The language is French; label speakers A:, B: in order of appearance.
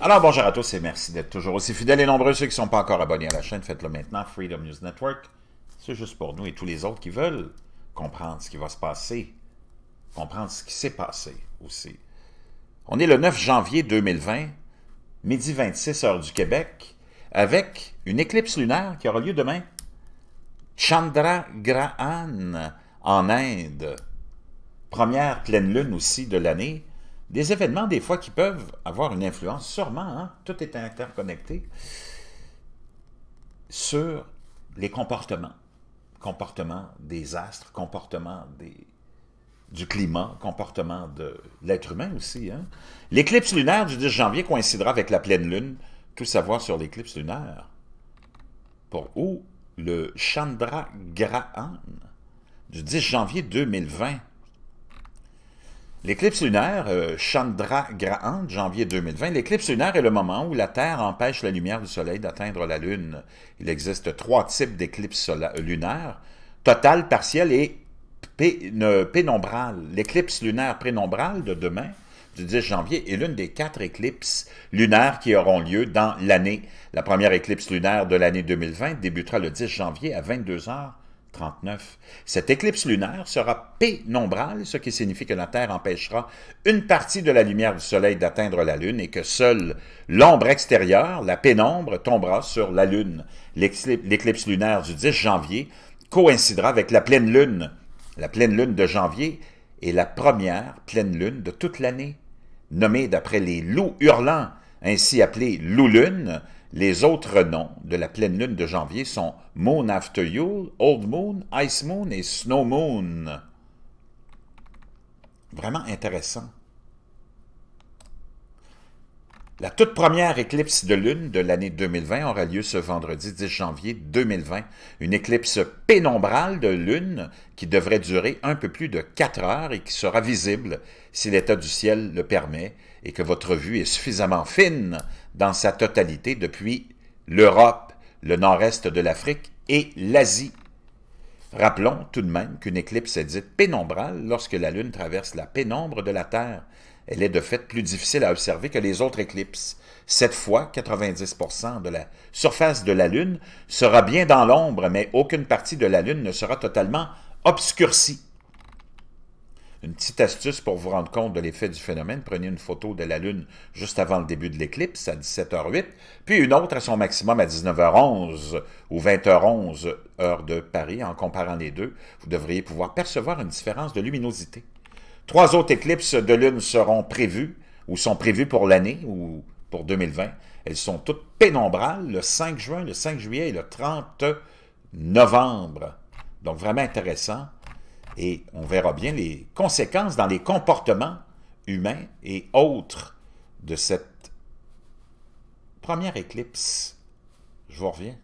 A: Alors bonjour à tous et merci d'être toujours aussi fidèles et nombreux. Ceux qui ne sont pas encore abonnés à la chaîne, faites-le maintenant. Freedom News Network, c'est juste pour nous et tous les autres qui veulent comprendre ce qui va se passer, comprendre ce qui s'est passé aussi. On est le 9 janvier 2020, midi 26 heures du Québec, avec une éclipse lunaire qui aura lieu demain. Chandra Grahan en Inde. Première pleine lune aussi de l'année des événements, des fois, qui peuvent avoir une influence, sûrement, hein, tout est interconnecté, sur les comportements. Comportement des astres, comportement du climat, comportement de l'être humain aussi. Hein. L'éclipse lunaire du 10 janvier coïncidera avec la pleine lune. Tout savoir sur l'éclipse lunaire. Pour où? Le Chandra Grahan du 10 janvier 2020 L'éclipse lunaire, euh, Chandra Grahan, janvier 2020, l'éclipse lunaire est le moment où la Terre empêche la lumière du Soleil d'atteindre la Lune. Il existe trois types d'éclipses euh, lunaires, totale, partielle et pénombrale. L'éclipse lunaire pénombrale de demain, du 10 janvier, est l'une des quatre éclipses lunaires qui auront lieu dans l'année. La première éclipse lunaire de l'année 2020 débutera le 10 janvier à 22 heures 39. Cette éclipse lunaire sera pénombrale, ce qui signifie que la Terre empêchera une partie de la lumière du Soleil d'atteindre la Lune et que seule l'ombre extérieure, la pénombre, tombera sur la Lune. L'éclipse lunaire du 10 janvier coïncidera avec la pleine Lune. La pleine Lune de janvier est la première pleine Lune de toute l'année, nommée d'après les loups hurlants, ainsi appelés loups-lunes, les autres noms de la pleine lune de janvier sont Moon After Yule, Old Moon, Ice Moon et Snow Moon. Vraiment intéressant. La toute première éclipse de lune de l'année 2020 aura lieu ce vendredi 10 janvier 2020, une éclipse pénombrale de lune qui devrait durer un peu plus de 4 heures et qui sera visible si l'état du ciel le permet et que votre vue est suffisamment fine dans sa totalité depuis l'Europe, le nord-est de l'Afrique et l'Asie Rappelons tout de même qu'une éclipse est dite pénombrale lorsque la Lune traverse la pénombre de la Terre. Elle est de fait plus difficile à observer que les autres éclipses. Cette fois, 90% de la surface de la Lune sera bien dans l'ombre, mais aucune partie de la Lune ne sera totalement obscurcie. Une petite astuce pour vous rendre compte de l'effet du phénomène, prenez une photo de la Lune juste avant le début de l'éclipse à 17h08, puis une autre à son maximum à 19h11 ou 20h11 heure de Paris. En comparant les deux, vous devriez pouvoir percevoir une différence de luminosité. Trois autres éclipses de Lune seront prévues ou sont prévues pour l'année ou pour 2020. Elles sont toutes pénombrales le 5 juin, le 5 juillet et le 30 novembre. Donc vraiment intéressant. Et on verra bien les conséquences dans les comportements humains et autres de cette première éclipse. Je vous reviens.